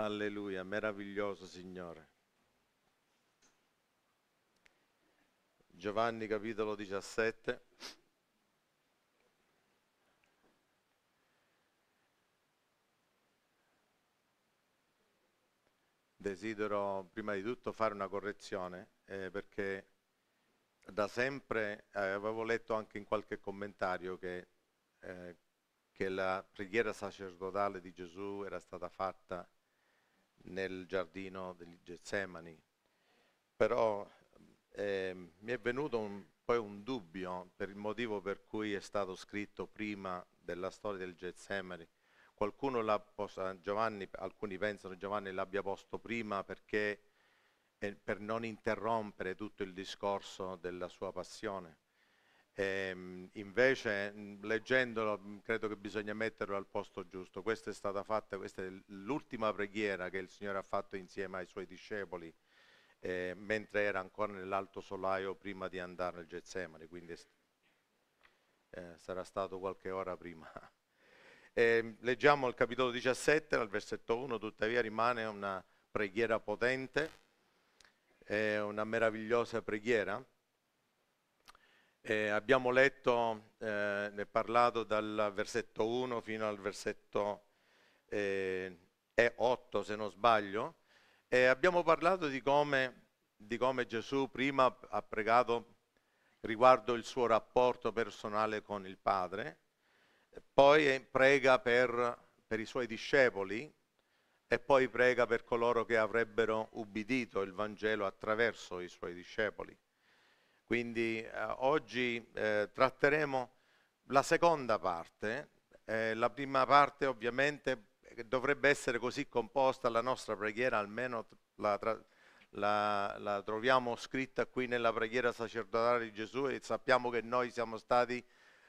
Alleluia, meraviglioso Signore. Giovanni capitolo 17. Desidero prima di tutto fare una correzione eh, perché da sempre eh, avevo letto anche in qualche commentario che, eh, che la preghiera sacerdotale di Gesù era stata fatta nel giardino degli Getsemani. Però eh, mi è venuto un, poi un dubbio per il motivo per cui è stato scritto prima della storia del Getsemani. Qualcuno l'ha posto, Giovanni, alcuni pensano che Giovanni l'abbia posto prima perché eh, per non interrompere tutto il discorso della sua passione. Ehm, invece mm, leggendolo mm, credo che bisogna metterlo al posto giusto. Questa è stata fatta, questa è l'ultima preghiera che il Signore ha fatto insieme ai suoi discepoli eh, mentre era ancora nell'alto solaio prima di andare nel Getsemani, quindi eh, sarà stato qualche ora prima. Eh, leggiamo il capitolo 17, dal versetto 1, tuttavia rimane una preghiera potente, una meravigliosa preghiera eh, abbiamo letto, eh, ne parlato dal versetto 1 fino al versetto eh, 8 se non sbaglio, e abbiamo parlato di come, di come Gesù prima ha pregato riguardo il suo rapporto personale con il Padre, poi prega per, per i suoi discepoli e poi prega per coloro che avrebbero ubbidito il Vangelo attraverso i suoi discepoli. Quindi eh, oggi eh, tratteremo la seconda parte, eh, la prima parte ovviamente eh, dovrebbe essere così composta la nostra preghiera, almeno la, la, la troviamo scritta qui nella preghiera sacerdotale di Gesù e sappiamo che noi siamo stati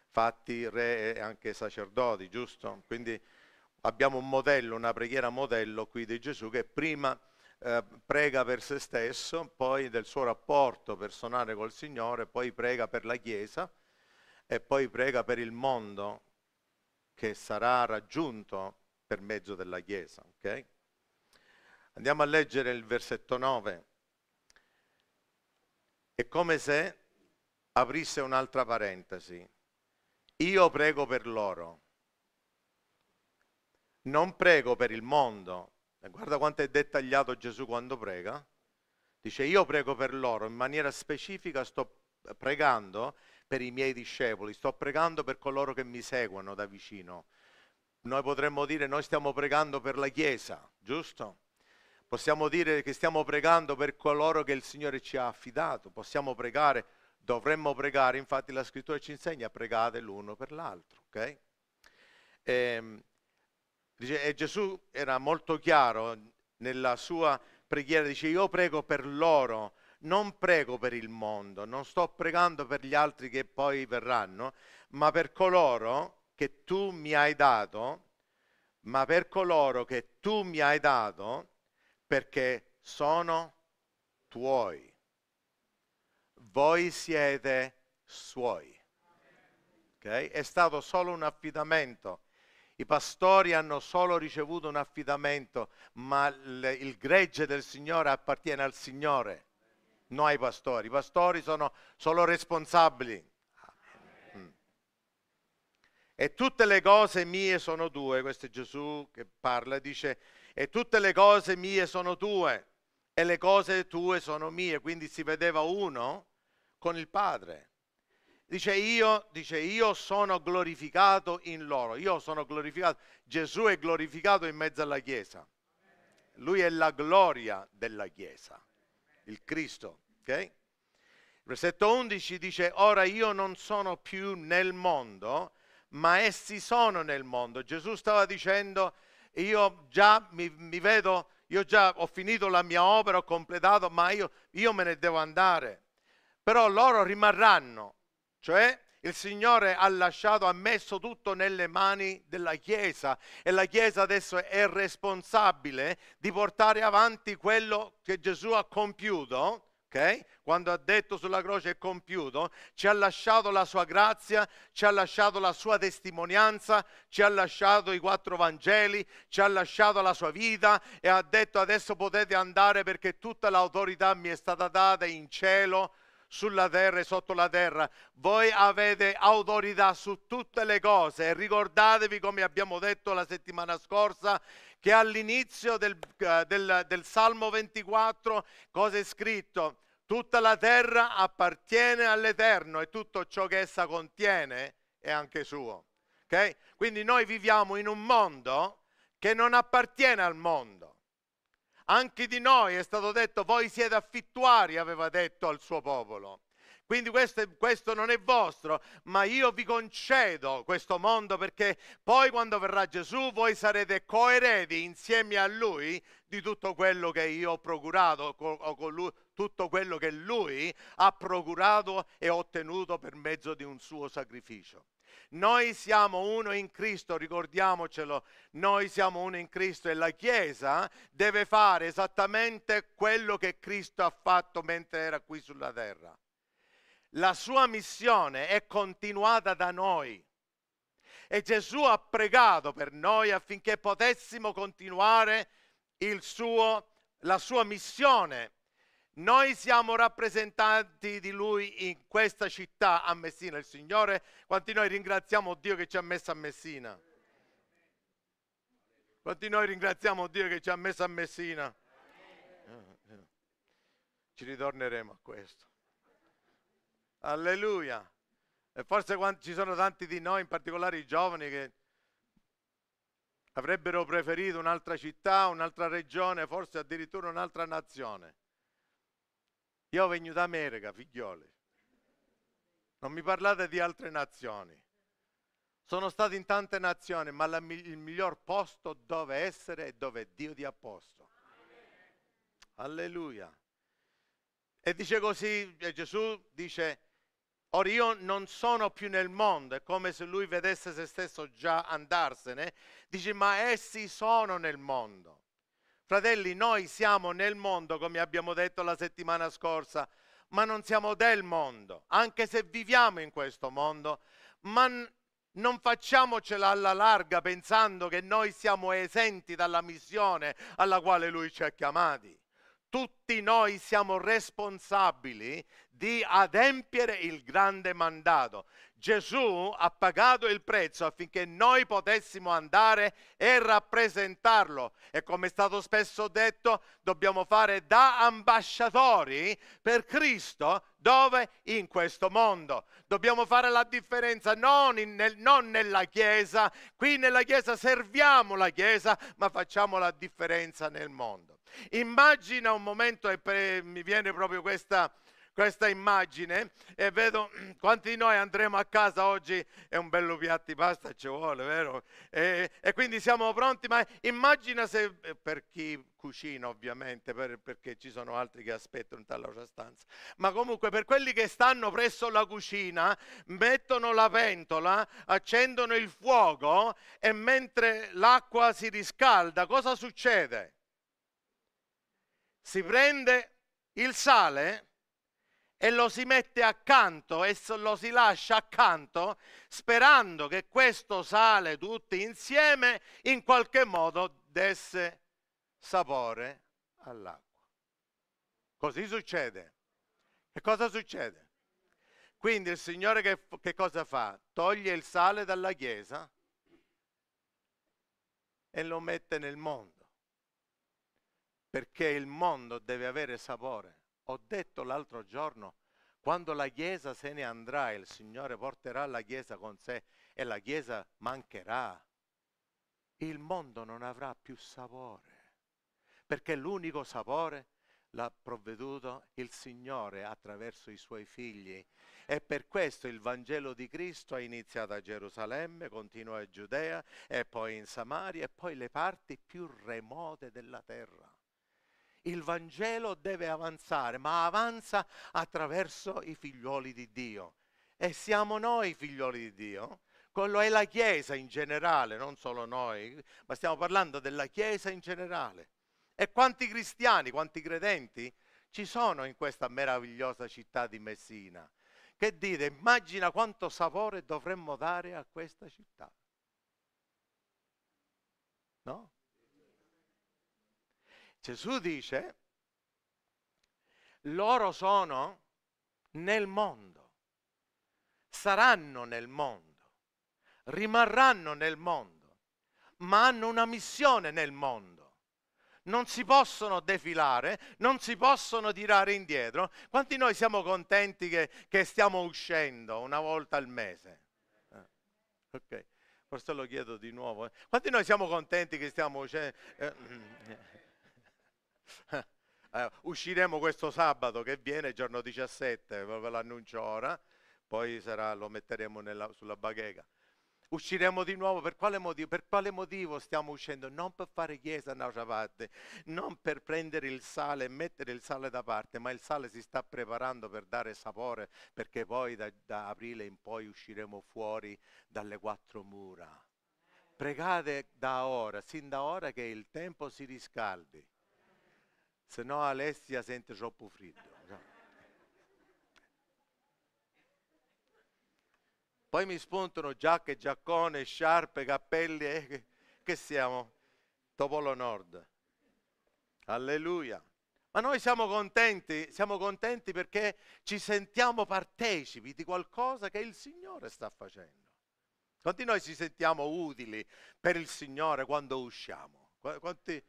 fatti re e anche sacerdoti, giusto? Quindi abbiamo un modello, una preghiera modello qui di Gesù che prima eh, prega per se stesso, poi del suo rapporto personale col Signore, poi prega per la Chiesa e poi prega per il mondo che sarà raggiunto per mezzo della Chiesa. Okay? Andiamo a leggere il versetto 9. È come se aprisse un'altra parentesi. Io prego per loro. Non prego per il mondo, eh, guarda quanto è dettagliato Gesù quando prega. Dice io prego per loro, in maniera specifica sto pregando per i miei discepoli, sto pregando per coloro che mi seguono da vicino. Noi potremmo dire noi stiamo pregando per la Chiesa, giusto? Possiamo dire che stiamo pregando per coloro che il Signore ci ha affidato, possiamo pregare, dovremmo pregare, infatti la scrittura ci insegna pregate l'uno per l'altro, ok? Ehm, Dice, e Gesù era molto chiaro nella sua preghiera, dice io prego per loro, non prego per il mondo, non sto pregando per gli altri che poi verranno, ma per coloro che tu mi hai dato, ma per coloro che tu mi hai dato perché sono tuoi. Voi siete suoi. Okay? È stato solo un affidamento i pastori hanno solo ricevuto un affidamento, ma il gregge del Signore appartiene al Signore, non ai pastori. I pastori sono solo responsabili. Mm. E tutte le cose mie sono due, questo è Gesù che parla, dice, e tutte le cose mie sono tue, e le cose tue sono mie. Quindi si vedeva uno con il Padre. Dice io, dice io, sono glorificato in loro, io sono glorificato, Gesù è glorificato in mezzo alla Chiesa, lui è la gloria della Chiesa, il Cristo, ok? Versetto 11 dice, ora io non sono più nel mondo, ma essi sono nel mondo. Gesù stava dicendo, io già mi, mi vedo, io già ho finito la mia opera, ho completato, ma io, io me ne devo andare. Però loro rimarranno, cioè il Signore ha lasciato, ha messo tutto nelle mani della Chiesa e la Chiesa adesso è responsabile di portare avanti quello che Gesù ha compiuto, Okay? Quando ha detto sulla croce è compiuto, ci ha lasciato la sua grazia, ci ha lasciato la sua testimonianza, ci ha lasciato i quattro Vangeli, ci ha lasciato la sua vita e ha detto adesso potete andare perché tutta l'autorità mi è stata data in cielo sulla terra e sotto la terra. Voi avete autorità su tutte le cose. Ricordatevi, come abbiamo detto la settimana scorsa, che all'inizio del, eh, del, del Salmo 24 cosa è scritto? Tutta la terra appartiene all'Eterno e tutto ciò che essa contiene è anche suo. Okay? Quindi noi viviamo in un mondo che non appartiene al mondo. Anche di noi è stato detto, voi siete affittuari, aveva detto al suo popolo. Quindi questo, questo, non è vostro, ma io vi concedo questo mondo perché poi quando verrà Gesù voi sarete coeredi insieme a lui di tutto quello che io ho procurato, lui, tutto quello che lui ha procurato e ottenuto per mezzo di un suo sacrificio. Noi siamo uno in Cristo, ricordiamocelo, noi siamo uno in Cristo e la Chiesa deve fare esattamente quello che Cristo ha fatto mentre era qui sulla terra. La sua missione è continuata da noi. E Gesù ha pregato per noi affinché potessimo continuare suo, la sua missione noi siamo rappresentanti di Lui in questa città a Messina, il Signore. Quanti noi ringraziamo Dio che ci ha messo a Messina? Quanti noi ringraziamo Dio che ci ha messo a Messina? Ci ritorneremo a questo. Alleluia. E forse ci sono tanti di noi, in particolare i giovani, che avrebbero preferito un'altra città, un'altra regione, forse addirittura un'altra nazione. Io vengo d'America, figlioli. Non mi parlate di altre nazioni. Sono stato in tante nazioni, ma la, il miglior posto dove essere è dove Dio ti ha posto. Alleluia. E dice così, e Gesù dice, ora io non sono più nel mondo, è come se lui vedesse se stesso già andarsene, dice, ma essi sono nel mondo. Fratelli, noi siamo nel mondo, come abbiamo detto la settimana scorsa, ma non siamo del mondo, anche se viviamo in questo mondo, ma non facciamocela alla larga pensando che noi siamo esenti dalla missione alla quale Lui ci ha chiamati tutti noi siamo responsabili di adempiere il grande mandato. Gesù ha pagato il prezzo affinché noi potessimo andare e rappresentarlo e come è stato spesso detto dobbiamo fare da ambasciatori per Cristo dove? In questo mondo. Dobbiamo fare la differenza non, in, non nella Chiesa, qui nella Chiesa serviamo la Chiesa ma facciamo la differenza nel mondo. Immagina un momento, e mi viene proprio questa, questa immagine e vedo quanti di noi andremo a casa oggi è un bello piatto di pasta ci vuole vero e, e quindi siamo pronti ma immagina se eh, per chi cucina ovviamente per, perché ci sono altri che aspettano in tale loro stanza ma comunque per quelli che stanno presso la cucina mettono la pentola accendono il fuoco e mentre l'acqua si riscalda cosa succede? si prende il sale e lo si mette accanto e lo si lascia accanto sperando che questo sale tutti insieme in qualche modo desse sapore all'acqua. Così succede. Che cosa succede? Quindi il Signore che, che, cosa fa? Toglie il sale dalla Chiesa e lo mette nel mondo perché il mondo deve avere sapore. Ho detto l'altro giorno, quando la Chiesa se ne andrà, il Signore porterà la Chiesa con sé e la Chiesa mancherà, il mondo non avrà più sapore, perché l'unico sapore l'ha provveduto il Signore attraverso i suoi figli. E per questo il Vangelo di Cristo è iniziato a Gerusalemme, continua a Giudea e poi in Samaria e poi le parti più remote della terra il Vangelo deve avanzare, ma avanza attraverso i figlioli di Dio. E siamo noi figlioli di Dio, quello è la Chiesa in generale, non solo noi, ma stiamo parlando della Chiesa in generale. E quanti cristiani, quanti credenti ci sono in questa meravigliosa città di Messina? Che dite, immagina quanto sapore dovremmo dare a questa città. No? Gesù dice, loro sono nel mondo, saranno nel mondo, rimarranno nel mondo, ma hanno una missione nel mondo. Non si possono defilare, non si possono tirare indietro. Quanti noi siamo contenti che, che stiamo uscendo una volta al mese? Ah, ok, forse lo chiedo di nuovo. Eh. Quanti noi siamo contenti che stiamo uscendo? Eh, Eh, usciremo questo sabato che viene, giorno 17, ve l'annuncio ora, poi sarà, lo metteremo nella, sulla baghega. Usciremo di nuovo, per quale, motivo, per quale motivo stiamo uscendo? Non per fare chiesa a Naujavat, non per prendere il sale e mettere il sale da parte, ma il sale si sta preparando per dare sapore, perché poi da, da aprile in poi usciremo fuori dalle quattro mura. Pregate da ora, sin da ora che il tempo si riscaldi se no Alessia sente troppo freddo. Poi mi spuntano giacche, giaccone, sciarpe, cappelli, eh, che, siamo? Topolo Nord. Alleluia. Ma noi siamo contenti, siamo contenti perché ci sentiamo partecipi di qualcosa che il Signore sta facendo. Quanti noi ci sentiamo utili per il Signore quando usciamo? Quanti,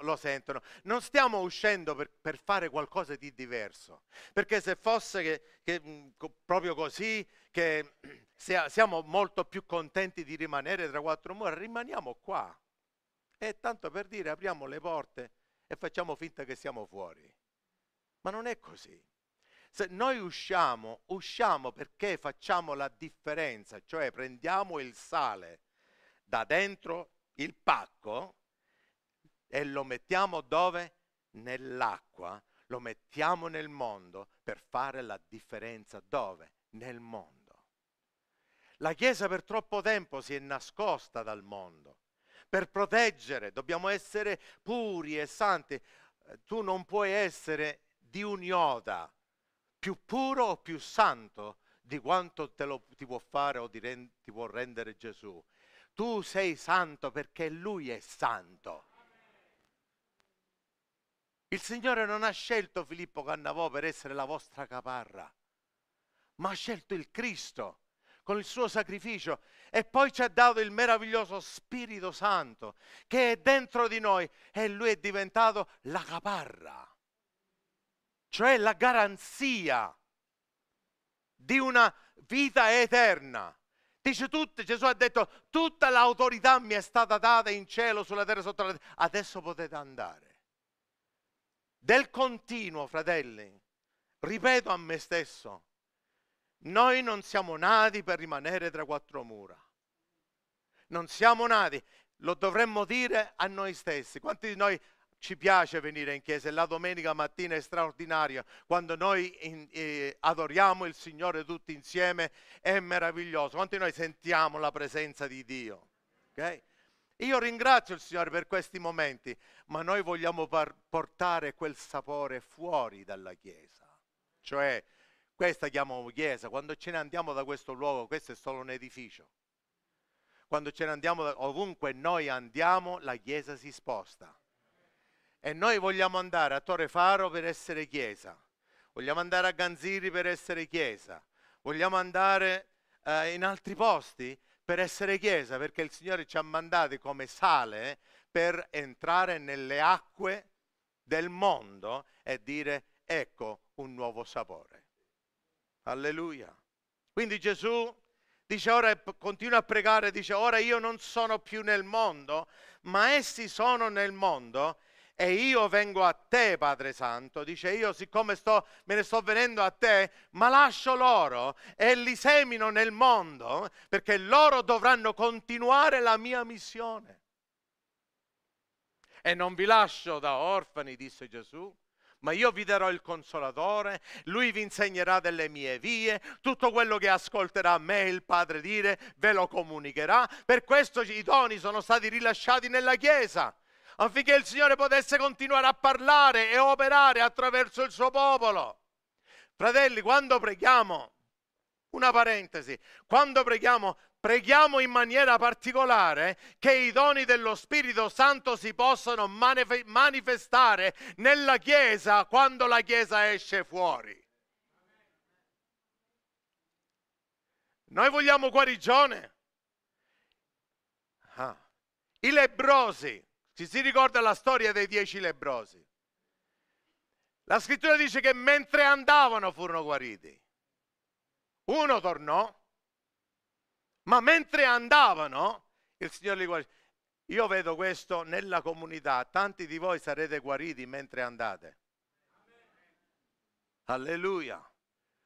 lo sentono. Non stiamo uscendo per, per fare qualcosa di diverso, perché se fosse che, che mh, proprio così, che se, siamo molto più contenti di rimanere tra quattro mura, rimaniamo qua. E tanto per dire, apriamo le porte e facciamo finta che siamo fuori. Ma non è così. Se noi usciamo, usciamo perché facciamo la differenza, cioè prendiamo il sale da dentro il pacco e lo mettiamo dove? Nell'acqua, lo mettiamo nel mondo per fare la differenza dove? Nel mondo. La Chiesa per troppo tempo si è nascosta dal mondo. Per proteggere dobbiamo essere puri e santi. Eh, tu non puoi essere di un iota più puro o più santo di quanto te lo, ti può fare o ti, rend, ti può rendere Gesù. Tu sei santo perché Lui è santo. Il Signore non ha scelto Filippo Cannavò per essere la vostra caparra, ma ha scelto il Cristo con il suo sacrificio e poi ci ha dato il meraviglioso Spirito Santo che è dentro di noi e lui è diventato la caparra, cioè la garanzia di una vita eterna. Dice tutto, Gesù ha detto tutta l'autorità mi è stata data in cielo, sulla terra, sotto la terra, adesso potete andare. Del continuo, fratelli, ripeto a me stesso, noi non siamo nati per rimanere tra quattro mura. Non siamo nati, lo dovremmo dire a noi stessi. Quanti di noi ci piace venire in chiesa e la domenica mattina è straordinaria quando noi in, eh, adoriamo il Signore tutti insieme è meraviglioso quanti di noi sentiamo la presenza di Dio okay? io ringrazio il Signore per questi momenti, ma noi vogliamo par- portare quel sapore fuori dalla Chiesa. Cioè, questa chiamiamo Chiesa, quando ce ne andiamo da questo luogo, questo è solo un edificio. Quando ce ne andiamo, da, ovunque noi andiamo, la Chiesa si sposta. E noi vogliamo andare a Torre Faro per essere Chiesa, vogliamo andare a Ganziri per essere Chiesa, vogliamo andare eh, in altri posti per essere Chiesa, perché il Signore ci ha mandati come sale eh, per entrare nelle acque del mondo e dire ecco un nuovo sapore. Alleluia. Quindi Gesù dice ora, continua a pregare, dice ora io non sono più nel mondo, ma essi sono nel mondo e io vengo a te, Padre Santo. Dice, io siccome sto, me ne sto venendo a te, ma lascio loro e li semino nel mondo, perché loro dovranno continuare la mia missione. E non vi lascio da orfani, disse Gesù, ma io vi darò il consolatore, lui vi insegnerà delle mie vie, tutto quello che ascolterà me il Padre dire ve lo comunicherà. Per questo i doni sono stati rilasciati nella Chiesa affinché il Signore potesse continuare a parlare e operare attraverso il suo popolo. Fratelli, quando preghiamo, una parentesi, quando preghiamo, preghiamo in maniera particolare che i doni dello Spirito Santo si possano manif manifestare nella Chiesa quando la Chiesa esce fuori. Noi vogliamo guarigione. Ah. I lebrosi ci si ricorda la storia dei dieci lebrosi. La scrittura dice che mentre andavano furono guariti. Uno tornò, ma mentre andavano il Signore li guarì. Io vedo questo nella comunità, tanti di voi sarete guariti mentre andate. Alleluia.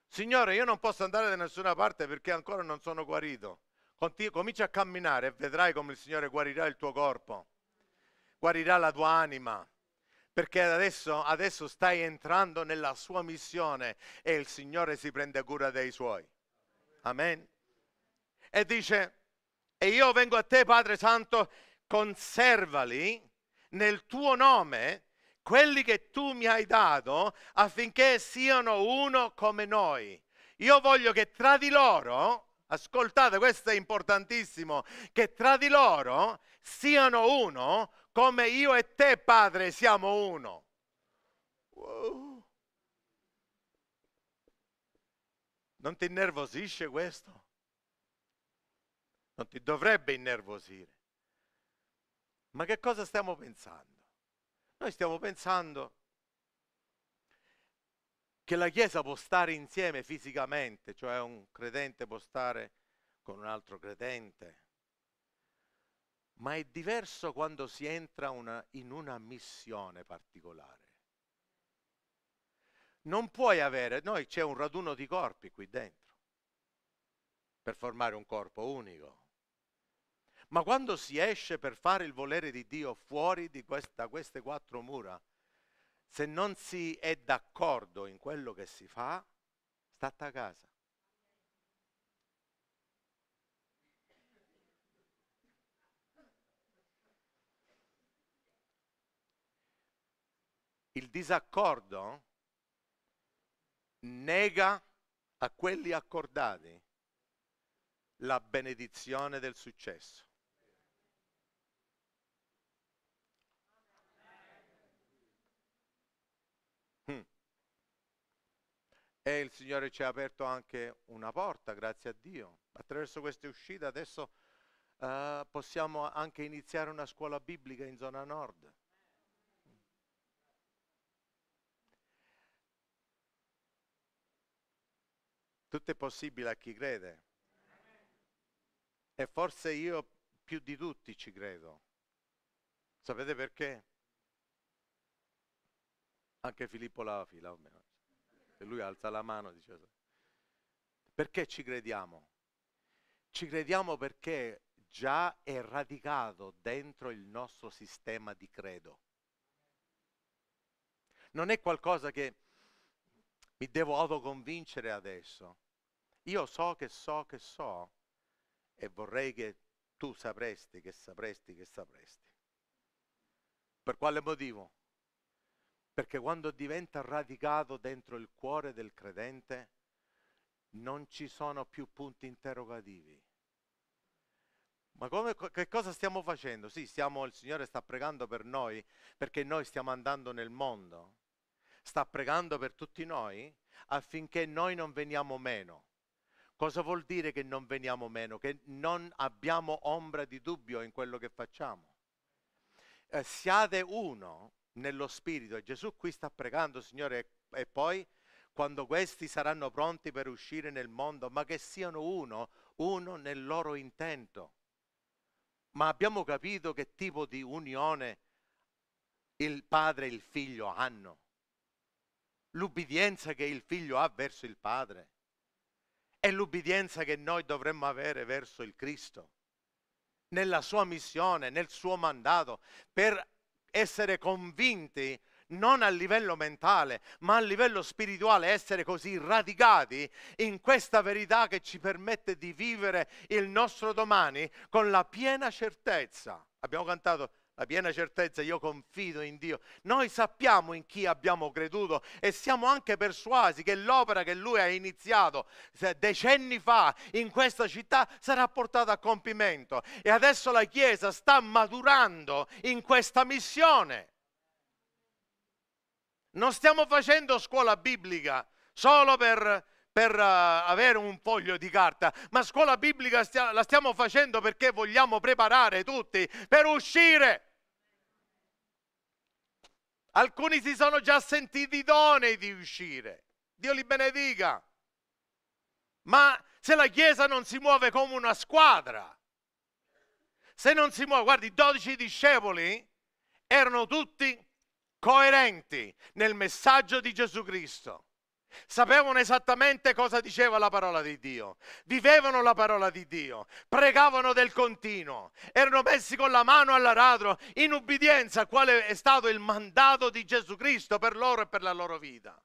Signore, io non posso andare da nessuna parte perché ancora non sono guarito. Conti- comincia a camminare e vedrai come il Signore guarirà il tuo corpo guarirà la tua anima, perché adesso, adesso stai entrando nella sua missione e il Signore si prende cura dei suoi. Amen. E dice, e io vengo a te Padre Santo, conservali nel tuo nome quelli che tu mi hai dato affinché siano uno come noi. Io voglio che tra di loro, ascoltate, questo è importantissimo, che tra di loro siano uno come io e te, Padre, siamo uno. Wow. Non ti innervosisce questo? Non ti dovrebbe innervosire. Ma che cosa stiamo pensando? Noi stiamo pensando che la Chiesa può stare insieme fisicamente, cioè un credente può stare con un altro credente, ma è diverso quando si entra una, in una missione particolare. Non puoi avere, noi c'è un raduno di corpi qui dentro, per formare un corpo unico. Ma quando si esce per fare il volere di Dio fuori di questa, queste quattro mura, se non si è d'accordo in quello che si fa, sta a casa. Il disaccordo nega a quelli accordati la benedizione del successo. Hmm. E il Signore ci ha aperto anche una porta, grazie a Dio. Attraverso queste uscite adesso uh, possiamo anche iniziare una scuola biblica in zona nord. Tutto è possibile a chi crede. E forse io più di tutti ci credo. Sapete perché? Anche Filippo lava fila, almeno. E lui alza la mano e dice... Perché ci crediamo? Ci crediamo perché già è radicato dentro il nostro sistema di credo. Non è qualcosa che mi devo autoconvincere adesso. Io so che so che so e vorrei che tu sapresti, che sapresti, che sapresti. Per quale motivo? Perché quando diventa radicato dentro il cuore del credente non ci sono più punti interrogativi. Ma come, che cosa stiamo facendo? Sì, stiamo, il Signore sta pregando per noi perché noi stiamo andando nel mondo sta pregando per tutti noi affinché noi non veniamo meno. Cosa vuol dire che non veniamo meno? Che non abbiamo ombra di dubbio in quello che facciamo. Eh, siate uno nello Spirito. Gesù qui sta pregando, Signore, e poi quando questi saranno pronti per uscire nel mondo, ma che siano uno, uno nel loro intento. Ma abbiamo capito che tipo di unione il padre e il figlio hanno l'ubbidienza che il figlio ha verso il padre e l'ubbidienza che noi dovremmo avere verso il Cristo, nella sua missione, nel suo mandato, per essere convinti non a livello mentale, ma a livello spirituale, essere così radicati in questa verità che ci permette di vivere il nostro domani con la piena certezza. Abbiamo cantato la piena certezza, io confido in Dio. Noi sappiamo in chi abbiamo creduto e siamo anche persuasi che l'opera che Lui ha iniziato decenni fa in questa città sarà portata a compimento. E adesso la Chiesa sta maturando in questa missione. Non stiamo facendo scuola biblica solo per per eh, avere un foglio di carta, ma scuola biblica stia, la stiamo facendo perché vogliamo preparare tutti per uscire. Alcuni si sono già sentiti idonei di uscire. Dio li benedica. Ma se la Chiesa non si muove come una squadra, se non si muove, guardi, i dodici discepoli erano tutti coerenti nel messaggio di Gesù Cristo. Sapevano esattamente cosa diceva la parola di Dio, vivevano la parola di Dio, pregavano del continuo, erano messi con la mano all'aratro in ubbidienza a quale è stato il mandato di Gesù Cristo per loro e per la loro vita.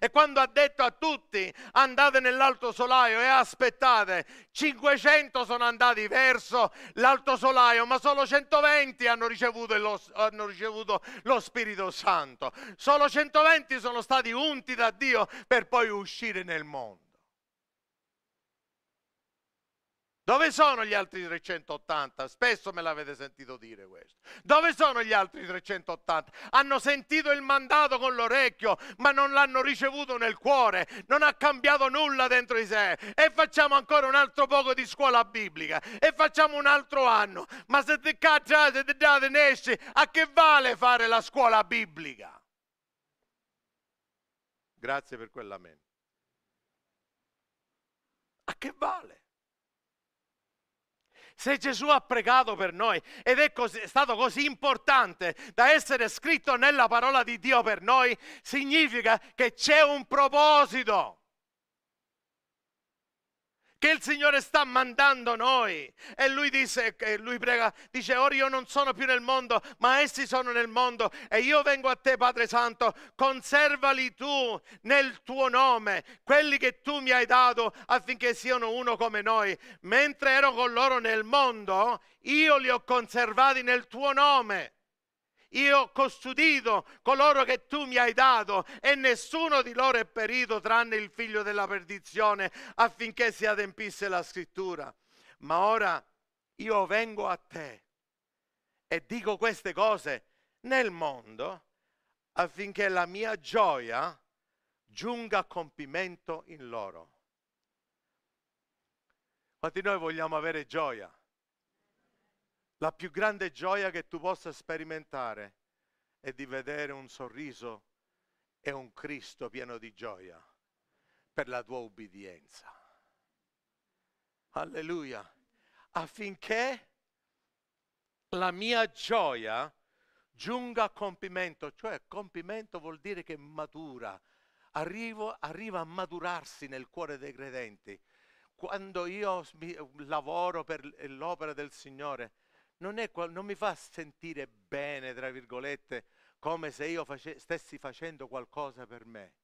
E quando ha detto a tutti andate nell'alto solaio e aspettate, 500 sono andati verso l'alto solaio, ma solo 120 hanno ricevuto, lo, hanno ricevuto lo Spirito Santo. Solo 120 sono stati unti da Dio per poi uscire nel mondo. Dove sono gli altri 380? Spesso me l'avete sentito dire questo. Dove sono gli altri 380? Hanno sentito il mandato con l'orecchio, ma non l'hanno ricevuto nel cuore, non ha cambiato nulla dentro di sé. E facciamo ancora un altro poco di scuola biblica e facciamo un altro anno. Ma se te cacciate, se te date ne esci, a che vale fare la scuola biblica? Grazie per quell'amen. A che vale? Se Gesù ha pregato per noi ed è, così, è stato così importante da essere scritto nella parola di Dio per noi, significa che c'è un proposito che il Signore sta mandando noi. E lui, dice, e lui prega, dice, ora io non sono più nel mondo, ma essi sono nel mondo e io vengo a te, Padre Santo, conservali tu nel tuo nome, quelli che tu mi hai dato affinché siano uno come noi. Mentre ero con loro nel mondo, io li ho conservati nel tuo nome. Io ho custodito coloro che tu mi hai dato e nessuno di loro è perito tranne il figlio della perdizione affinché si adempisse la scrittura. Ma ora io vengo a te e dico queste cose nel mondo affinché la mia gioia giunga a compimento in loro. Quanti noi vogliamo avere gioia? La più grande gioia che tu possa sperimentare è di vedere un sorriso e un Cristo pieno di gioia per la tua ubbidienza. Alleluia. Affinché la mia gioia giunga a compimento, cioè compimento vuol dire che matura, Arrivo, arriva a maturarsi nel cuore dei credenti. Quando io mi, lavoro per l'opera del Signore, non, è, non mi fa sentire bene, tra virgolette, come se io face, stessi facendo qualcosa per me.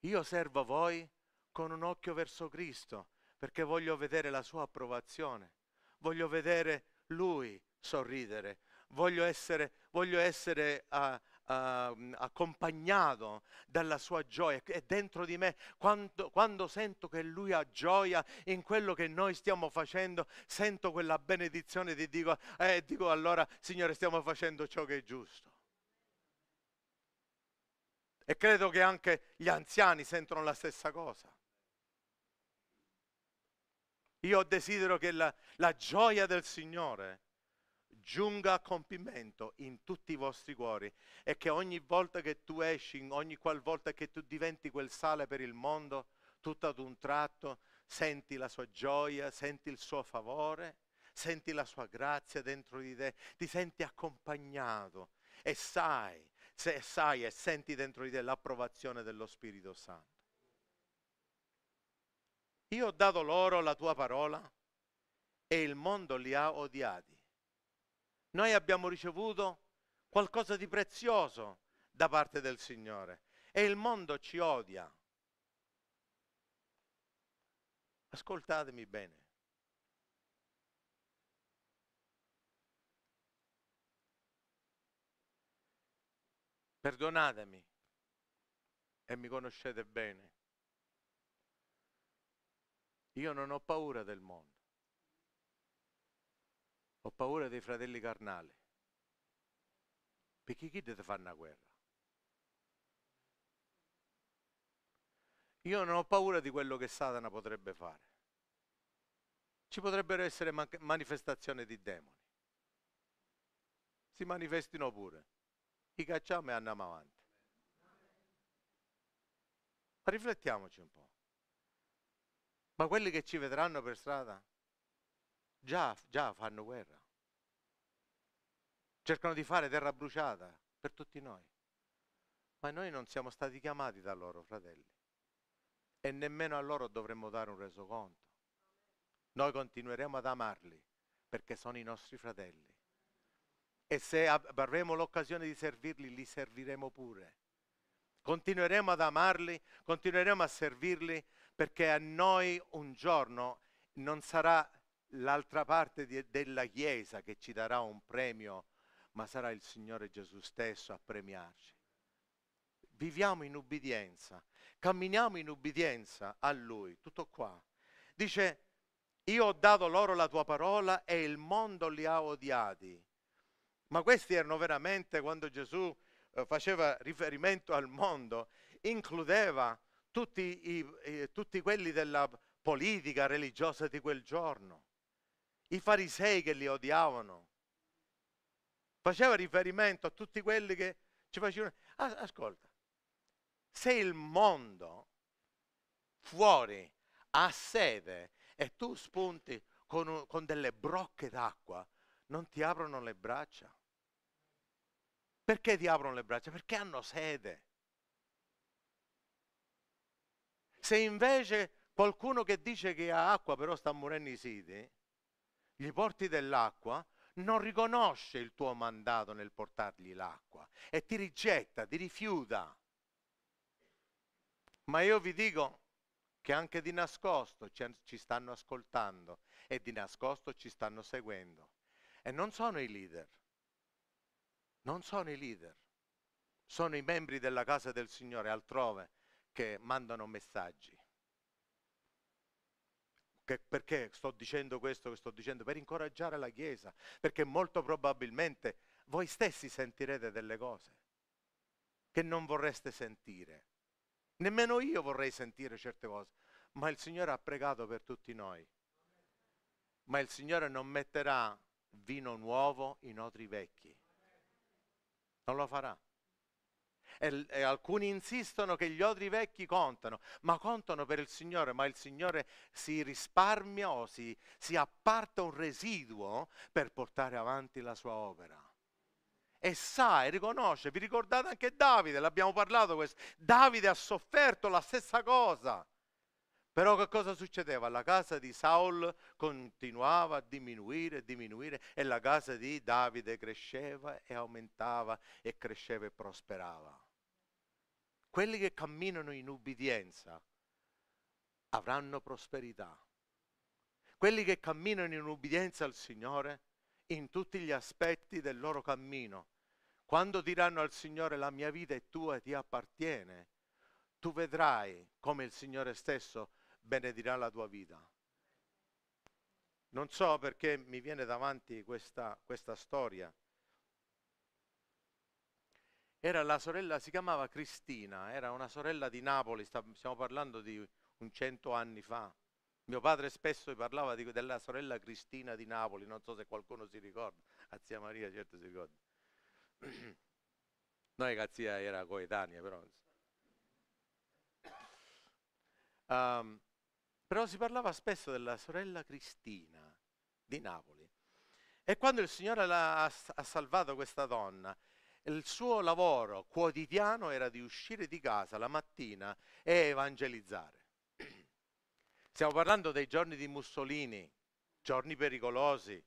Io servo voi con un occhio verso Cristo, perché voglio vedere la sua approvazione, voglio vedere lui sorridere, voglio essere, voglio essere uh, Uh, accompagnato dalla sua gioia, è dentro di me, quando, quando, sento che lui ha gioia in quello che noi stiamo facendo, sento quella benedizione di dico, eh, dico allora Signore stiamo facendo ciò che è giusto. E credo che anche gli anziani sentono la stessa cosa. Io desidero che la, la gioia del Signore giunga a compimento in tutti i vostri cuori e che ogni volta che tu esci, ogni qualvolta che tu diventi quel sale per il mondo, tutto ad un tratto senti la sua gioia, senti il suo favore, senti la sua grazia dentro di te, ti senti accompagnato e sai, se sai e senti dentro di te l'approvazione dello Spirito Santo. Io ho dato loro la tua parola e il mondo li ha odiati noi abbiamo ricevuto qualcosa di prezioso da parte del Signore e il mondo ci odia. Ascoltatemi bene. Perdonatemi e mi conoscete bene. Io non ho paura del mondo. Ho paura dei fratelli carnali. Perché chi deve fare una guerra? Io non ho paura di quello che Satana potrebbe fare. Ci potrebbero essere manifestazioni di demoni. Si manifestino pure. Li cacciamo e andiamo avanti. Ma riflettiamoci un po'. Ma quelli che ci vedranno per strada già, già fanno guerra. Cercano di fare terra bruciata per tutti noi. Ma noi non siamo stati chiamati da loro, fratelli. E nemmeno a loro dovremmo dare un resoconto. Noi continueremo ad amarli perché sono i nostri fratelli. E se avremo l'occasione di servirli, li serviremo pure. Continueremo ad amarli, continueremo a servirli perché a noi un giorno non sarà l'altra parte di, della Chiesa che ci darà un premio, ma sarà il Signore Gesù stesso a premiarci. Viviamo in ubbidienza, camminiamo in ubbidienza a Lui, tutto qua. Dice, io ho dato loro la tua parola e il mondo li ha odiati. Ma questi erano veramente, quando Gesù eh, faceva riferimento al mondo, includeva tutti, i, eh, tutti quelli della politica religiosa di quel giorno i farisei che li odiavano. Faceva riferimento a tutti quelli che ci facevano... Ah, ascolta, se il mondo fuori ha sede e tu spunti con, un, con delle brocche d'acqua, non ti aprono le braccia. Perché ti aprono le braccia? Perché hanno sede. Se invece qualcuno che dice che ha acqua però sta morendo i siti, gli porti dell'acqua, non riconosce il tuo mandato nel portargli l'acqua e ti rigetta, ti rifiuta. Ma io vi dico che anche di nascosto ci stanno ascoltando e di nascosto ci stanno seguendo. E non sono i leader, non sono i leader, sono i membri della casa del Signore altrove che mandano messaggi perché sto dicendo questo che sto dicendo? Per incoraggiare la Chiesa, perché molto probabilmente voi stessi sentirete delle cose che non vorreste sentire. Nemmeno io vorrei sentire certe cose, ma il Signore ha pregato per tutti noi. Ma il Signore non metterà vino nuovo in odri vecchi. Non lo farà. E, e, alcuni insistono che gli odri vecchi contano, ma contano per il Signore, ma il Signore si risparmia o si, si apparta un residuo per portare avanti la sua opera. E sa e riconosce, vi ricordate anche Davide, l'abbiamo parlato questo, Davide ha sofferto la stessa cosa però che cosa succedeva? La casa di Saul continuava a diminuire, e diminuire e la casa di Davide cresceva e aumentava e cresceva e prosperava. Quelli che camminano in ubbidienza avranno prosperità. Quelli che camminano in ubbidienza al Signore in tutti gli aspetti del loro cammino, quando diranno al Signore la mia vita è tua e ti appartiene, tu vedrai come il Signore stesso benedirà la tua vita. Non so perché mi viene davanti questa, questa storia. Era la sorella, si chiamava Cristina, era una sorella di Napoli, stiamo parlando di un cento anni fa. Mio padre spesso parlava di, della sorella Cristina di Napoli, non so se qualcuno si ricorda, a zia Maria certo si ricorda. Noi che zia era coetanea però. Um, però si parlava spesso della sorella Cristina di Napoli. E quando il Signore ha, ha salvato questa donna, il suo lavoro quotidiano era di uscire di casa la mattina e evangelizzare. Stiamo parlando dei giorni di Mussolini, giorni pericolosi,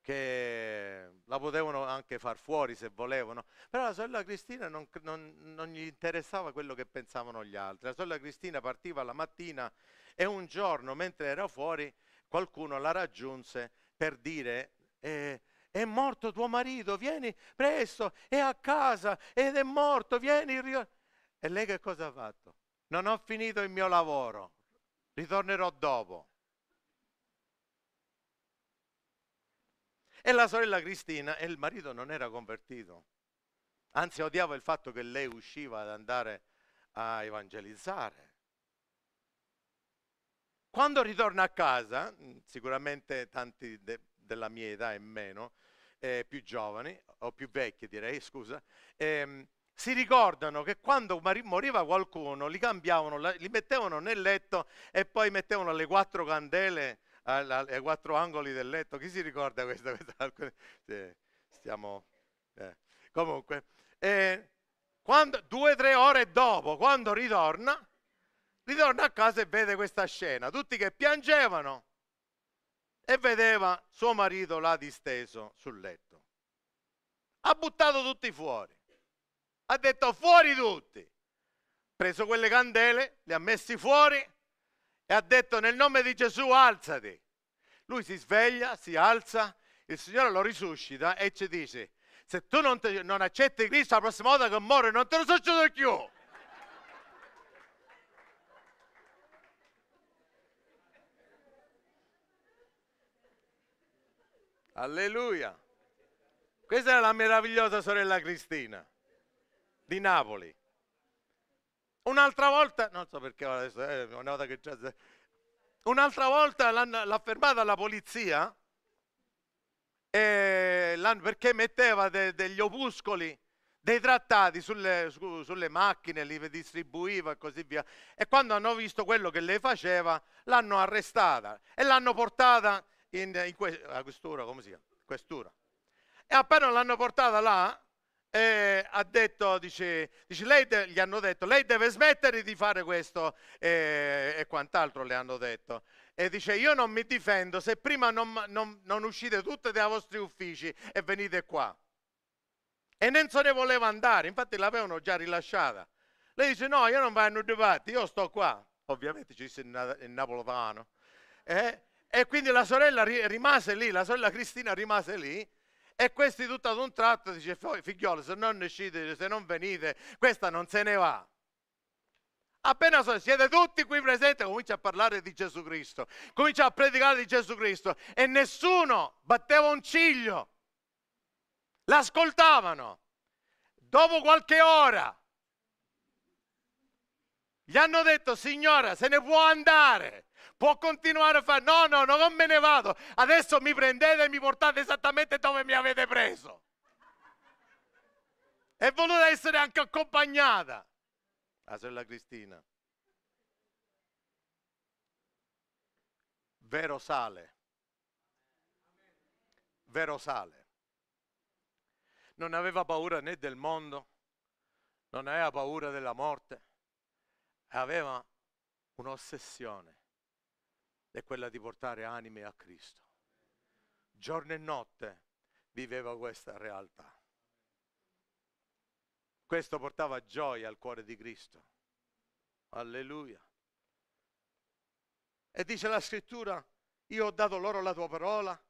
che la potevano anche far fuori se volevano, però la sorella Cristina non, non, non, gli interessava quello che pensavano gli altri. La sorella Cristina partiva la mattina e un giorno mentre era fuori qualcuno la raggiunse per dire eh, è morto tuo marito, vieni presto, è a casa ed è morto, vieni. E lei che cosa ha fatto? Non ho finito il mio lavoro, ritornerò dopo. E la sorella Cristina e il marito non era convertito, anzi odiava il fatto che lei usciva ad andare a evangelizzare. Quando ritorna a casa, mm, sicuramente tanti de della mia età e meno, eh, più giovani, o più vecchi direi, scusa, ehm, si ricordano che quando moriva qualcuno li cambiavano, li mettevano nel letto e poi mettevano le quattro candele ai quattro angoli del letto. Chi si ricorda questo? Stiamo... Eh. Comunque, eh, quando, due o tre ore dopo, quando ritorna, ritorna a casa e vede questa scena, tutti che piangevano e vedeva suo marito là disteso sul letto. Ha buttato tutti fuori, ha detto fuori tutti, preso quelle candele, le ha messi fuori e ha detto nel nome di Gesù alzati. Lui si sveglia, si alza, il Signore lo risuscita e ci dice se tu non, te, non accetti Cristo la prossima volta che muore non te lo succede più. Alleluia. Questa è la meravigliosa sorella Cristina di Napoli. Un'altra volta, non so perché adesso, eh, una volta che c'è, un'altra volta l'ha fermata la polizia perché metteva de, degli opuscoli, dei trattati sulle, su, sulle, macchine, li distribuiva e così via. E quando hanno visto quello che lei faceva, l'hanno arrestata e l'hanno portata in, eh, in que- a questura, come si chiama? Questura. E appena l'hanno portata là, eh, ha detto, dice, dice lei de- gli hanno detto, lei deve smettere di fare questo eh, e quant'altro le hanno detto. E dice, io non mi difendo se prima non, non, non uscite tutte dai vostri uffici e venite qua. E non se ne voleva andare, infatti l'avevano già rilasciata. Lei dice, no, io non vado a parte, io sto qua. Ovviamente ci disse il, na- in napoletano. Eh? E quindi la sorella rimase lì, la sorella Cristina rimase lì e questi tutto ad un tratto dice figliolo se non uscite, se non venite, questa non se ne va. Appena so, siete tutti qui presenti, comincia a parlare di Gesù Cristo, comincia a predicare di Gesù Cristo e nessuno batteva un ciglio, l'ascoltavano. Dopo qualche ora gli hanno detto signora se ne può andare, può continuare a fare, no, no, non me ne vado, adesso mi prendete e mi portate esattamente dove mi avete preso. E voluta essere anche accompagnata. Ah, la sorella Cristina. Vero sale. Vero sale. Non aveva paura né del mondo, non aveva paura della morte, aveva un'ossessione è quella di portare anime a Cristo. Giorno e notte viveva questa realtà. Questo portava gioia al cuore di Cristo. Alleluia. E dice la scrittura, io ho dato loro la tua parola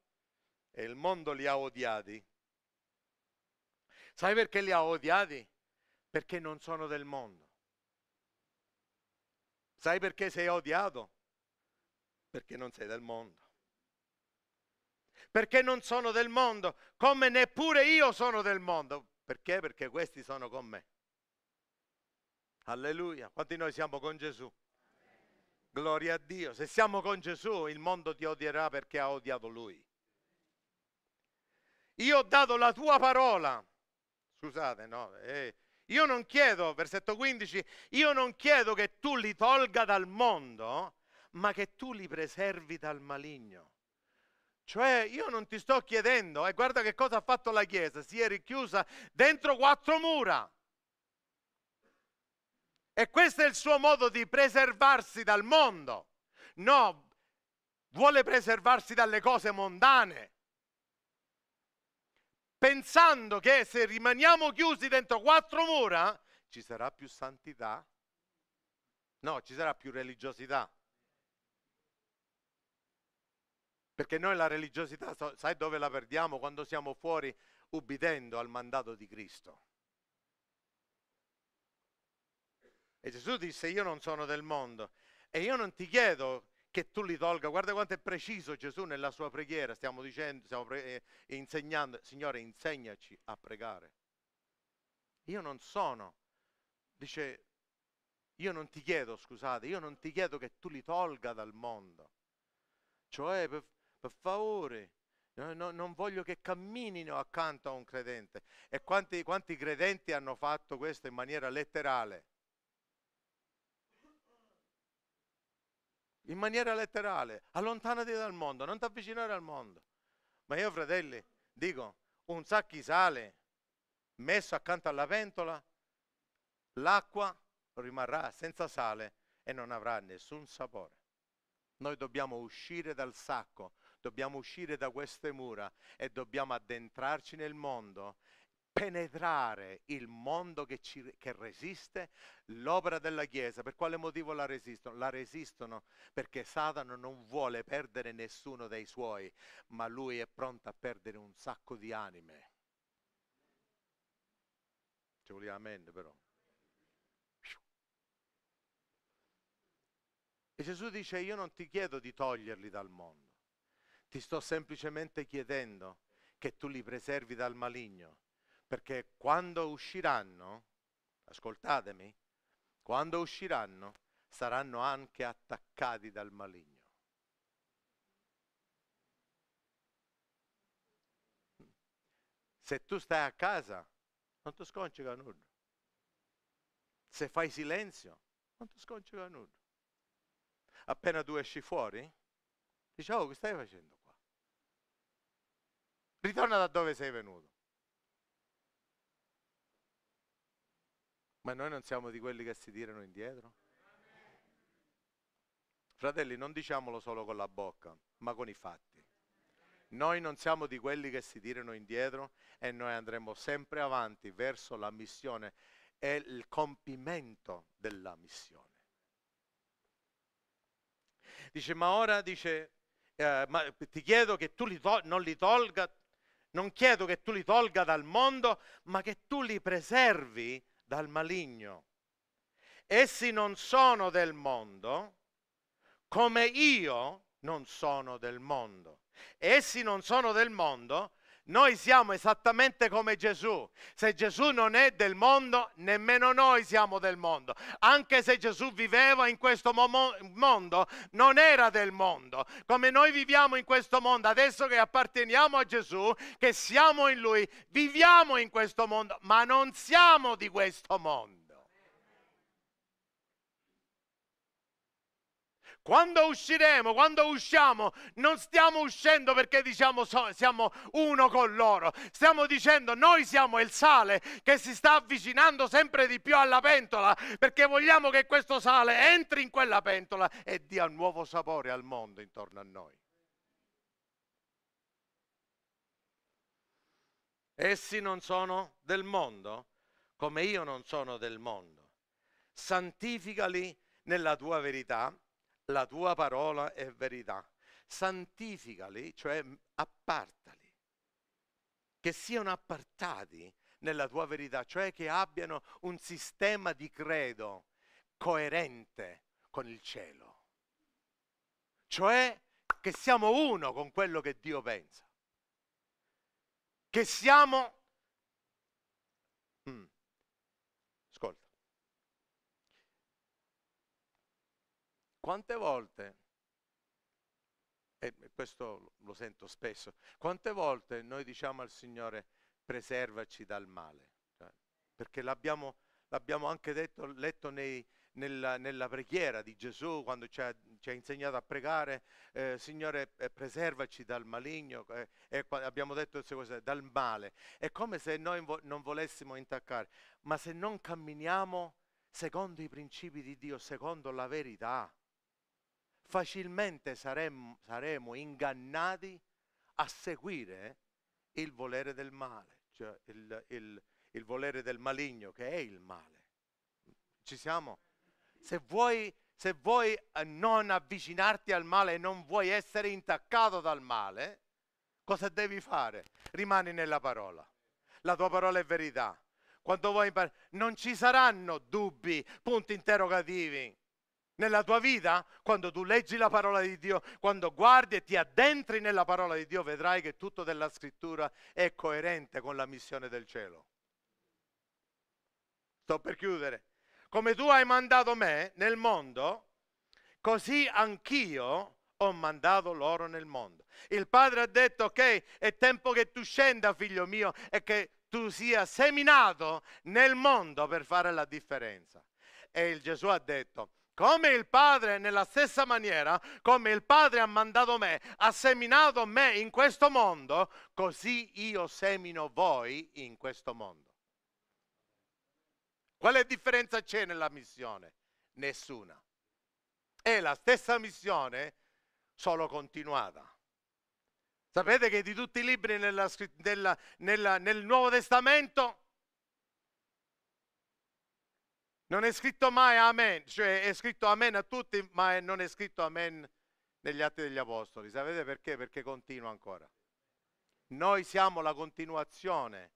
e il mondo li ha odiati. Sai perché li ha odiati? Perché non sono del mondo. Sai perché sei odiato? perché non sei del mondo. Perché non sono del mondo, come neppure io sono del mondo. Perché? Perché questi sono con me. Alleluia. Quanti noi siamo con Gesù? Gloria a Dio. Se siamo con Gesù, il mondo ti odierà perché ha odiato lui. Io ho dato la tua parola. Scusate, no. Eh. Io non chiedo, versetto 15, io non chiedo che tu li tolga dal mondo, ma che tu li preservi dal maligno. Cioè io non ti sto chiedendo, e eh, guarda che cosa ha fatto la Chiesa, si è richiusa dentro quattro mura. E questo è il suo modo di preservarsi dal mondo. No, vuole preservarsi dalle cose mondane. Pensando che se rimaniamo chiusi dentro quattro mura, ci sarà più santità? No, ci sarà più religiosità. Perché noi la religiosità, sai dove la perdiamo? Quando siamo fuori ubbidendo al mandato di Cristo. E Gesù disse, io non sono del mondo e io non ti chiedo che tu li tolga. Guarda quanto è preciso Gesù nella sua preghiera. Stiamo dicendo, stiamo pre- eh, insegnando, Signore, insegnaci a pregare. Io non sono, dice, io non ti chiedo, scusate, io non ti chiedo che tu li tolga dal mondo. Cioè, per favore. No, no, non voglio che camminino accanto a un credente. E quanti, quanti credenti hanno fatto questo in maniera letterale? In maniera letterale, allontanati dal mondo, non ti avvicinare al mondo. Ma io, fratelli, dico, un sacco di sale messo accanto alla pentola, l'acqua rimarrà senza sale e non avrà nessun sapore. Noi dobbiamo uscire dal sacco, Dobbiamo uscire da queste mura e dobbiamo addentrarci nel mondo penetrare il mondo che, ci, che resiste l'opera della Chiesa. Per quale motivo la resistono? La resistono perché Satano non vuole perdere nessuno dei suoi, ma lui è pronto a perdere un sacco di anime. Ci voleva amen però. E Gesù dice io non ti chiedo di toglierli dal mondo ti sto semplicemente chiedendo che tu li preservi dal maligno, perché quando usciranno, ascoltatemi, quando usciranno saranno anche attaccati dal maligno. Se tu stai a casa, non ti sconcica nulla. Se fai silenzio, non ti sconcica nulla. Appena tu esci fuori, dici, oh, che stai facendo? Ritorna da dove sei venuto. Ma noi non siamo di quelli che si tirano indietro? Fratelli, non diciamolo solo con la bocca, ma con i fatti. Noi non siamo di quelli che si tirano indietro e noi andremo sempre avanti verso la missione e il compimento della missione. Dice, ma ora dice, eh, ma ti chiedo che tu li non li tolga non chiedo che tu li tolga dal mondo, ma che tu li preservi dal maligno. Essi non sono del mondo, come io non sono del mondo. Essi non sono del mondo, noi siamo esattamente come Gesù. Se Gesù non è del mondo, nemmeno noi siamo del mondo. Anche se Gesù viveva in questo mo- mondo, non era del mondo. Come noi viviamo in questo mondo, adesso che apparteniamo a Gesù, che siamo in Lui, viviamo in questo mondo, ma non siamo di questo mondo. Quando usciremo, quando usciamo, non stiamo uscendo perché diciamo so, siamo uno con loro. Stiamo dicendo noi siamo il sale che si sta avvicinando sempre di più alla pentola perché vogliamo che questo sale entri in quella pentola e dia nuovo sapore al mondo intorno a noi. Essi non sono del mondo, come io non sono del mondo. Santificali nella tua verità la tua parola è verità. Santificali, cioè appartali, che siano appartati nella tua verità, cioè che abbiano un sistema di credo coerente con il cielo, cioè che siamo uno con quello che Dio pensa, che siamo... Mm Quante volte, e questo lo sento spesso, quante volte noi diciamo al Signore preservaci dal male? Cioè, perché l'abbiamo, l'abbiamo anche detto, letto nei, nella, nella, preghiera di Gesù quando ci ha, ci ha insegnato a pregare, eh, Signore eh, preservaci dal maligno, eh, abbiamo detto queste cose, dal male. È come se noi vo- non volessimo intaccare, ma se non camminiamo secondo i principi di Dio, secondo la verità, facilmente saremo, saremo ingannati a seguire il volere del male, cioè il, il, il volere del maligno che è il male. Ci siamo? Se vuoi, se vuoi eh, non avvicinarti al male e non vuoi essere intaccato dal male, cosa devi fare? Rimani nella parola. La tua parola è verità. Quando vuoi imparare, non ci saranno dubbi, punti interrogativi nella tua vita, quando tu leggi la parola di Dio, quando guardi e ti addentri nella parola di Dio, vedrai che tutto della scrittura è coerente con la missione del cielo. Sto per chiudere. Come tu hai mandato me nel mondo, così anch'io ho mandato loro nel mondo. Il padre ha detto, ok, è tempo che tu scenda, figlio mio, e che tu sia seminato nel mondo per fare la differenza. E il Gesù ha detto, come il Padre, nella stessa maniera, come il Padre ha mandato me, ha seminato me in questo mondo, così io semino voi in questo mondo. Quale differenza c'è nella missione? Nessuna. È la stessa missione, solo continuata. Sapete che di tutti i libri nella, nella, nella, nel Nuovo Testamento non è scritto mai amen, cioè è scritto amen a tutti, ma non è scritto amen negli atti degli apostoli. Sapete perché? Perché continua ancora. Noi siamo la continuazione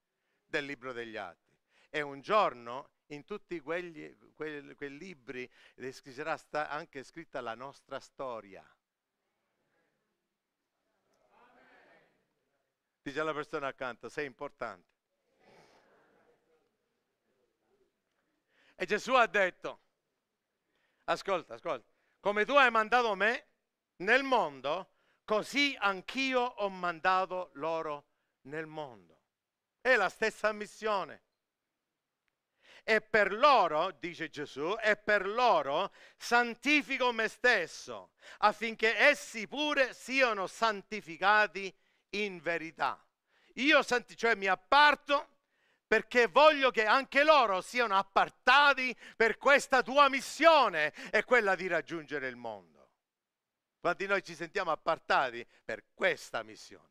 del libro degli atti. E un giorno in tutti quegli, quei, quei libri eh, sarà anche scritta la nostra storia. Dice alla persona accanto, sei importante. E Gesù ha detto, ascolta, ascolta, come tu hai mandato me nel mondo, così anch'io ho mandato loro nel mondo. È la stessa missione. E per loro, dice Gesù, e per loro santifico me stesso, affinché essi pure siano santificati in verità. Io, cioè, mi apparto perché voglio che anche loro siano appartati per questa tua missione e quella di raggiungere il mondo. Quanti noi ci sentiamo appartati per questa missione?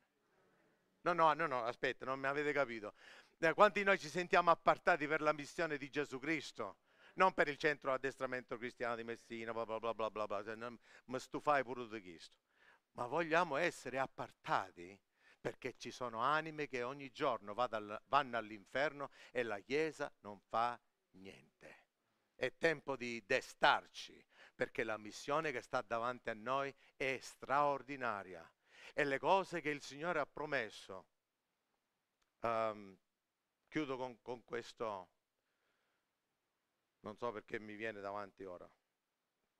No, no, no, no, aspetta, non mi avete capito. Eh, quanti noi ci sentiamo appartati per la missione di Gesù Cristo? Non per il centro addestramento cristiano di Messina, bla bla bla bla bla, mi stufai pure di questo. Ma vogliamo essere appartati perché ci sono anime che ogni giorno vanno all'inferno e la Chiesa non fa niente. È tempo di destarci, perché la missione che sta davanti a noi è straordinaria. E le cose che il Signore ha promesso, um, chiudo con, con questo, non so perché mi viene davanti ora,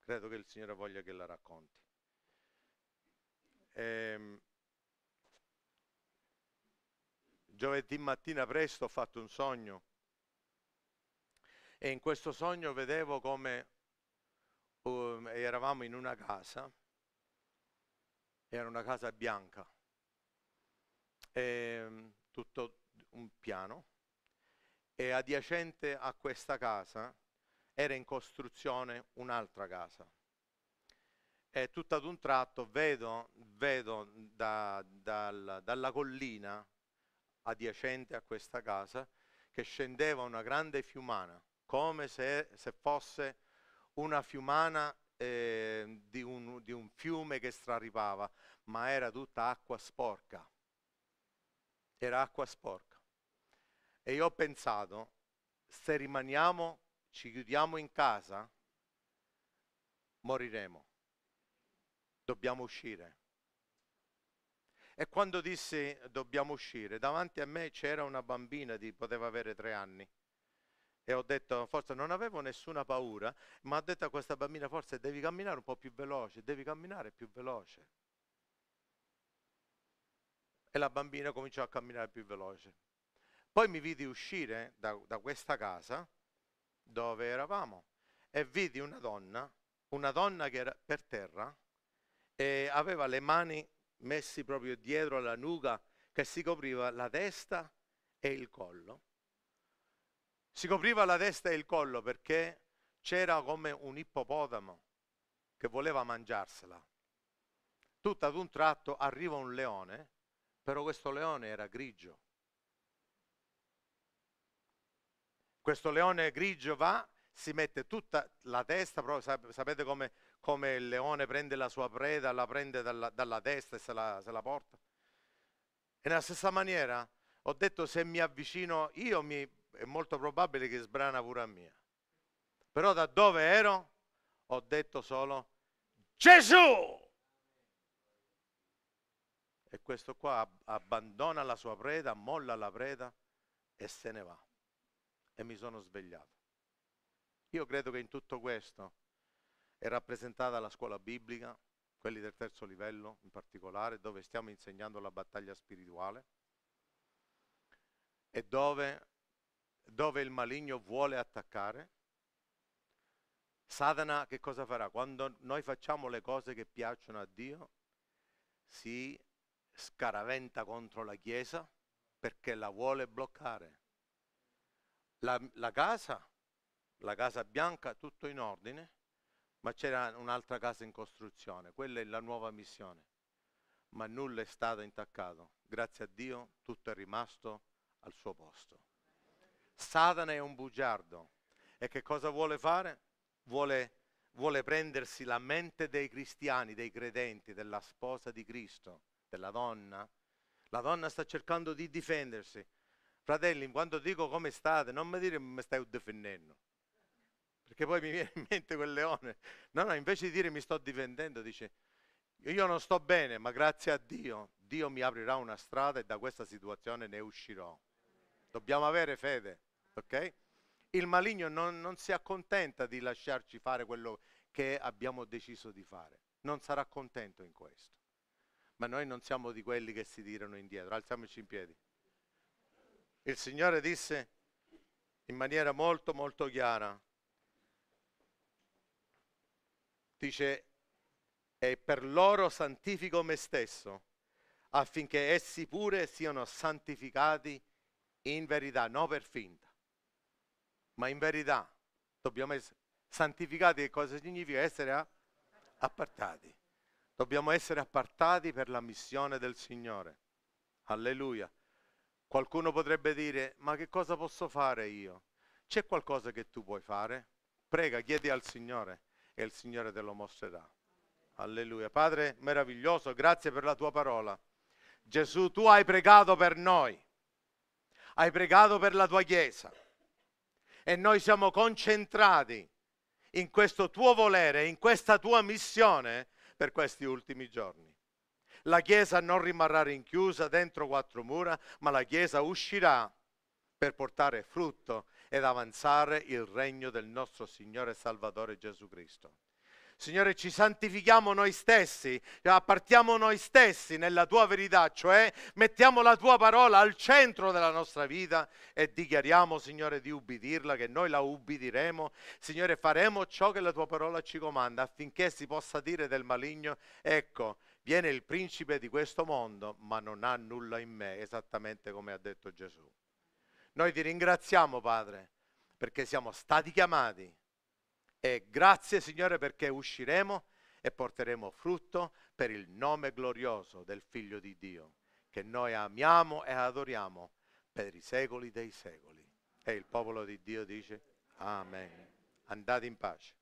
credo che il Signore voglia che la racconti. Ehm, Giovedì mattina presto ho fatto un sogno e in questo sogno vedevo come uh, eravamo in una casa, era una casa bianca, e, ehm, tutto un piano, e adiacente a questa casa era in costruzione un'altra casa. E tutto ad un tratto vedo, vedo da, dal, dalla collina adiacente a questa casa, che scendeva una grande fiumana, come se, se fosse una fiumana eh, di, un, di un fiume che straripava, ma era tutta acqua sporca. Era acqua sporca. E io ho pensato, se rimaniamo, ci chiudiamo in casa, moriremo. Dobbiamo uscire. E quando disse dobbiamo uscire, davanti a me c'era una bambina che poteva avere tre anni. E ho detto, forse non avevo nessuna paura, ma ho detto a questa bambina, forse devi camminare un po' più veloce, devi camminare più veloce. E la bambina cominciò a camminare più veloce. Poi mi vidi uscire da, da questa casa dove eravamo e vidi una donna, una donna che era per terra e aveva le mani messi proprio dietro alla nuca che si copriva la testa e il collo. Si copriva la testa e il collo perché c'era come un ippopotamo che voleva mangiarsela. Tutto ad un tratto arriva un leone, però questo leone era grigio. Questo leone grigio va, si mette tutta la testa, proprio, sapete come come il leone prende la sua preda, la prende dalla, dalla testa e se la, se la, porta. E nella stessa maniera ho detto se mi avvicino io mi, è molto probabile che sbrana pure a mia. Però da dove ero? Ho detto solo Gesù! E questo qua abbandona la sua preda, molla la preda e se ne va. E mi sono svegliato. Io credo che in tutto questo è rappresentata la scuola biblica, quelli del terzo livello in particolare, dove stiamo insegnando la battaglia spirituale e dove, dove il maligno vuole attaccare. Satana che cosa farà? Quando noi facciamo le cose che piacciono a Dio, si scaraventa contro la Chiesa perché la vuole bloccare. La, la casa, la casa bianca, tutto in ordine, ma c'era un'altra casa in costruzione, quella è la nuova missione, ma nulla è stato intaccato. Grazie a Dio tutto è rimasto al suo posto. Satana è un bugiardo e che cosa vuole fare? Vuole, vuole prendersi la mente dei cristiani, dei credenti, della sposa di Cristo, della donna. La donna sta cercando di difendersi. Fratelli, quando dico come state, non mi dire che mi stai difendendo perché poi mi viene in mente quel leone. No, no, invece di dire mi sto difendendo, dice io non sto bene, ma grazie a Dio, Dio mi aprirà una strada e da questa situazione ne uscirò. Dobbiamo avere fede, ok? Il maligno non, non si accontenta di lasciarci fare quello che abbiamo deciso di fare. Non sarà contento in questo. Ma noi non siamo di quelli che si tirano indietro. Alziamoci in piedi. Il Signore disse in maniera molto molto chiara, dice, e per loro santifico me stesso, affinché essi pure siano santificati in verità, non per finta, ma in verità. Dobbiamo essere santificati, che cosa significa? Essere appartati. Dobbiamo essere appartati per la missione del Signore. Alleluia. Qualcuno potrebbe dire, ma che cosa posso fare io? C'è qualcosa che tu puoi fare? Prega, chiedi al Signore e il Signore te lo mostrerà. Alleluia. Padre meraviglioso, grazie per la tua parola. Gesù, tu hai pregato per noi, hai pregato per la tua Chiesa e noi siamo concentrati in questo tuo volere, in questa tua missione per questi ultimi giorni. La Chiesa non rimarrà rinchiusa dentro quattro mura, ma la Chiesa uscirà per portare frutto ed avanzare il regno del nostro Signore e Salvatore Gesù Cristo. Signore, ci santifichiamo noi stessi, cioè appartiamo noi stessi nella tua verità, cioè mettiamo la tua parola al centro della nostra vita e dichiariamo, Signore, di ubbidirla, che noi la ubbidiremo. Signore, faremo ciò che la tua parola ci comanda affinché si possa dire del maligno, ecco, viene il principe di questo mondo, ma non ha nulla in me, esattamente come ha detto Gesù. Noi ti ringraziamo, Padre, perché siamo stati chiamati. E grazie, Signore, perché usciremo e porteremo frutto per il nome glorioso del Figlio di Dio, che noi amiamo e adoriamo per i secoli dei secoli. E il popolo di Dio dice, Amen. Andate in pace.